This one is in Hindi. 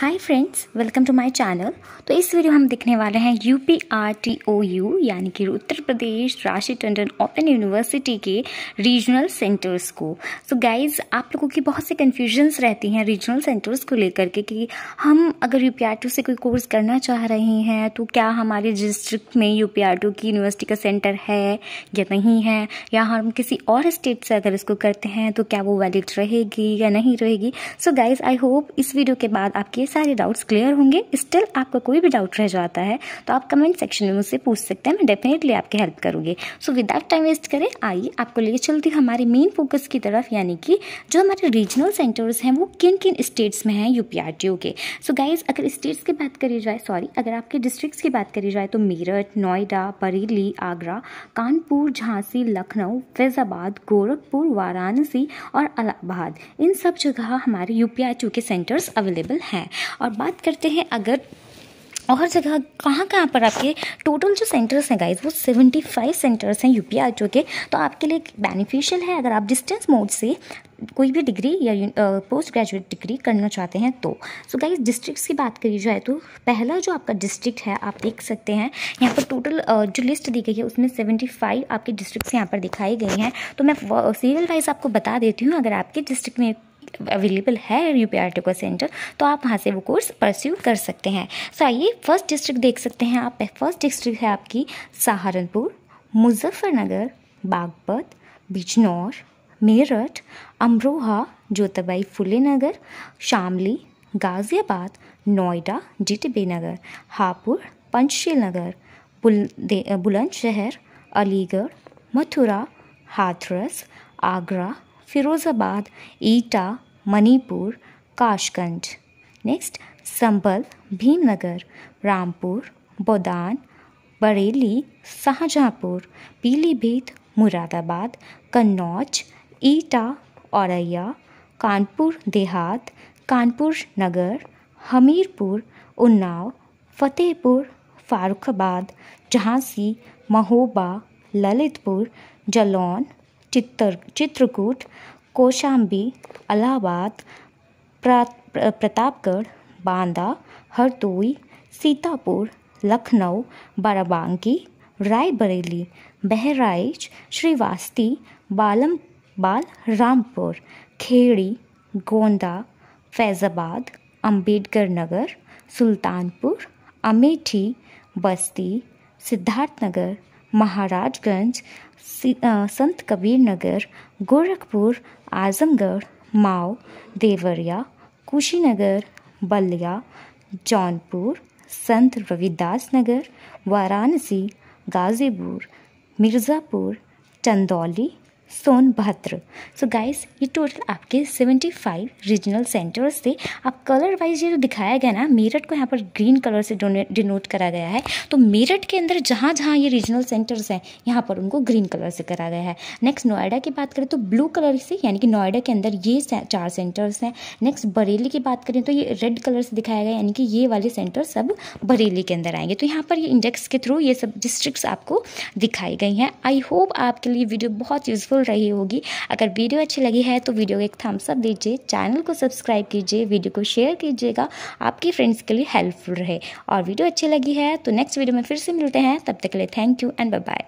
hi friends welcome to my channel तो इस वीडियो हम देखने वाले हैं U P R T O U यानी कि उत्तर प्रदेश राशि टंडन ओपन यूनिवर्सिटी के रीजनल सेंटर्स को सो so गाइस आप लोगों की बहुत सी कन्फ्यूजन्स रहती हैं रीजनल सेंटर्स को लेकर के कि हम अगर यू पी आर टू से कोई कोर्स करना चाह रहे हैं तो क्या हमारे डिस्ट्रिक्ट में यू पी आर टू की यूनिवर्सिटी का सेंटर है या नहीं है या हम किसी और स्टेट से अगर इसको करते हैं तो क्या वो वैलिड रहेगी या नहीं रहेगी सो गाइज़ आई होप इस वीडियो के बाद आपके सारे डाउट्स क्लियर होंगे स्टिल आपका कोई भी डाउट रह जाता है तो आप कमेंट सेक्शन में मुझसे पूछ सकते हैं मैं डेफिनेटली आपकी हेल्प करूँगी सो विदाउट टाइम वेस्ट करें आइए आपको ले चलती हूँ हमारे मेन फोकस की तरफ यानी कि जो हमारे रीजनल सेंटर्स हैं वो किन किन स्टेट्स में हैं यू के सो गाइज अगर स्टेट्स की बात करी जाए सॉरी अगर आपके डिस्ट्रिक्ट की बात करी जाए तो मेरठ नोएडा बरेली आगरा कानपुर झांसी लखनऊ फैज़ाबाद गोरखपुर वाराणसी और अलाहाबाद इन सब जगह हमारे यू के सेंटर्स अवेलेबल हैं और बात करते हैं अगर और जगह कहाँ कहाँ पर आपके टोटल जो सेंटर्स हैं गाइज वो 75 सेंटर्स हैं यूपी आर के तो आपके लिए बेनिफिशियल है अगर आप डिस्टेंस मोड से कोई भी डिग्री या पोस्ट ग्रेजुएट डिग्री करना चाहते हैं तो सो गाइस डिस्ट्रिक्ट्स की बात करी जाए तो पहला जो आपका डिस्ट्रिक्ट है आप देख सकते हैं यहाँ पर टोटल जो लिस्ट दी गई है उसमें सेवेंटी फाइव आपके डिस्ट्रिक्ट यहाँ पर दिखाई गई हैं तो मैं सीरियल वाइज आपको बता देती हूँ अगर आपके डिस्ट्रिक्ट में अवेलेबल है यू पी को सेंटर तो आप वहाँ से वो कोर्स परस्यू कर सकते हैं सो आइए फर्स्ट डिस्ट्रिक्ट देख सकते हैं आप फर्स्ट डिस्ट्रिक्ट है आपकी सहारनपुर मुजफ्फरनगर बागपत बिजनौर मेरठ अमरोहा जोतबाई फुले नगर शामली गाज़ियाबाद नोएडा जीटीबी नगर हापुड़ पंचशील नगर बुलंदशहर अलीगढ़ मथुरा हाथरस आगरा फिरोज़ाबाद ईटा मणिपुर काशगंज नेक्स्ट संबल भीमनगर रामपुर बोदान बरेली शाहजहाँपुर पीलीभीत मुरादाबाद कन्नौज ईटा औरैया कानपुर देहात कानपुर नगर हमीरपुर उन्नाव फतेहपुर फ़ारुखाबाद झांसी महोबा ललितपुर जलौन चित्तर चित्रकूट कौशाम्बी अलाहाबाद प्रा प्रतापगढ़ बांदा हरदोई सीतापुर लखनऊ बाराबंकी रायबरेली बहराइच श्रीवास्ती बालम बाल रामपुर खेड़ी गोंदा फैज़ाबाद अंबेडकर नगर सुल्तानपुर अमेठी बस्ती सिद्धार्थनगर महाराजगंज संत कबीर नगर गोरखपुर आज़मगढ़ माओ देवरिया कुशीनगर बलिया जौनपुर संत रविदास नगर वाराणसी गाज़ीपुर मिर्ज़ापुर चंदौली सोनभद्र सो गाइस ये टोटल आपके 75 रीजनल सेंटर्स थे आप कलर वाइज ये जो दिखाया गया ना मेरठ को यहाँ पर ग्रीन कलर से डिनोट करा गया है तो मेरठ के अंदर जहाँ जहाँ ये रीजनल सेंटर्स हैं यहाँ पर उनको ग्रीन कलर से करा गया है नेक्स्ट नोएडा की बात करें तो ब्लू कलर से यानी कि नोएडा के अंदर ये चार सेंटर्स हैं नेक्स्ट बरेली की बात करें तो ये रेड कलर से दिखाया गया यानी कि ये वाले सेंटर सब बरेली के अंदर आएंगे तो यहाँ पर ये इंडेक्स के थ्रू ये सब डिस्ट्रिक्ट आपको दिखाई गई हैं आई होप आपके लिए वीडियो बहुत यूज़फुल बोल रही होगी अगर वीडियो अच्छी लगी है तो वीडियो को एक थम्सअप दीजिए चैनल को सब्सक्राइब कीजिए वीडियो को शेयर कीजिएगा आपकी फ्रेंड्स के लिए हेल्पफुल रहे और वीडियो अच्छी लगी है तो नेक्स्ट वीडियो में फिर से मिलते हैं तब तक के लिए थैंक यू एंड बाय